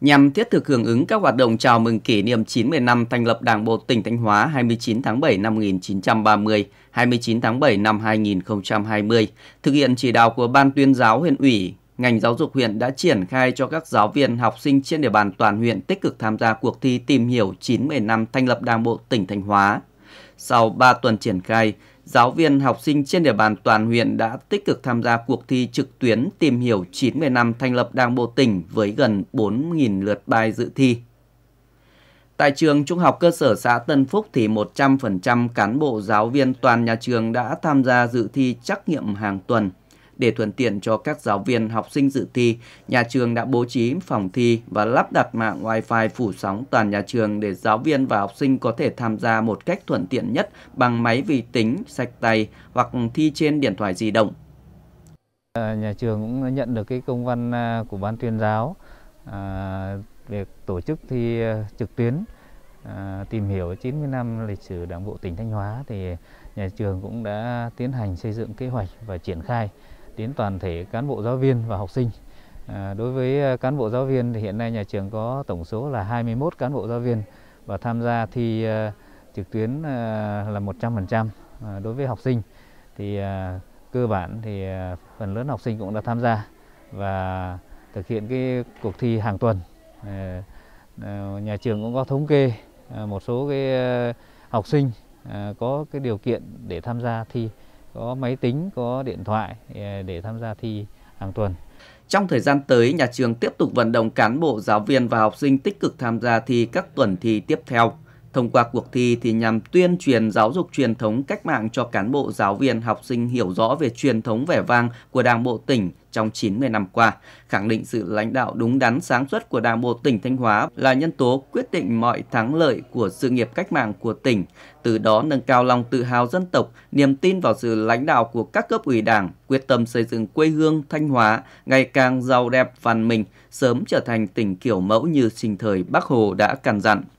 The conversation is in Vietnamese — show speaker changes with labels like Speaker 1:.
Speaker 1: nhằm thiết thực hưởng ứng các hoạt động chào mừng kỷ niệm 90 năm thành lập Đảng Bộ tỉnh Thanh Hóa 29 tháng 7 năm 1930, 29 tháng 7 năm 2020. Thực hiện chỉ đạo của Ban tuyên giáo huyện ủy, ngành giáo dục huyện đã triển khai cho các giáo viên học sinh trên địa bàn toàn huyện tích cực tham gia cuộc thi tìm hiểu 90 năm thành lập Đảng Bộ tỉnh Thanh Hóa sau 3 tuần triển khai, giáo viên học sinh trên địa bàn toàn huyện đã tích cực tham gia cuộc thi trực tuyến tìm hiểu 90 năm thành lập Đảng Bộ Tỉnh với gần 4.000 lượt bài dự thi. Tại trường Trung học cơ sở xã Tân Phúc thì 100% cán bộ giáo viên toàn nhà trường đã tham gia dự thi trắc nghiệm hàng tuần – để thuận tiện cho các giáo viên học sinh dự thi, nhà trường đã bố trí phòng thi và lắp đặt mạng Wi-Fi phủ sóng toàn nhà trường để giáo viên và học sinh có thể tham gia một cách thuận tiện nhất bằng máy vi tính, sạch tay hoặc thi trên điện thoại di động.
Speaker 2: À, nhà trường cũng nhận được cái công văn à, của ban tuyên giáo à, tổ chức thi à, trực tuyến tìm hiểu 90 năm lịch sử Đảng bộ tỉnh Thanh Hóa thì nhà trường cũng đã tiến hành xây dựng kế hoạch và triển khai đến toàn thể cán bộ giáo viên và học sinh. À, đối với à, cán bộ giáo viên thì hiện nay nhà trường có tổng số là 21 cán bộ giáo viên và tham gia thi à, trực tuyến là 100%. đối với học sinh thì cơ bản thì phần lớn học sinh cũng đã tham gia và thực hiện cái cuộc thi hàng tuần. nhà trường cũng có thống kê một số cái học sinh có cái điều kiện để tham gia thi có máy tính, có điện thoại ờ, để tham gia thi hàng tuần.
Speaker 1: Trong thời gian tới, nhà trường tiếp tục vận động cán bộ, giáo viên và học sinh tích cực tham gia thi các tuần thi tiếp theo. Thông qua cuộc thi thì nhằm tuyên truyền giáo dục truyền thống cách mạng cho cán bộ giáo viên học sinh hiểu rõ về truyền thống vẻ vang của Đảng Bộ Tỉnh trong 90 năm qua, khẳng định sự lãnh đạo đúng đắn sáng suốt của Đảng Bộ Tỉnh Thanh Hóa là nhân tố quyết định mọi thắng lợi của sự nghiệp cách mạng của tỉnh, từ đó nâng cao lòng tự hào dân tộc, niềm tin vào sự lãnh đạo của các cấp ủy đảng, quyết tâm xây dựng quê hương Thanh Hóa ngày càng giàu đẹp văn minh, sớm trở thành tỉnh kiểu mẫu như sinh thời Bắc Hồ đã căn dặn.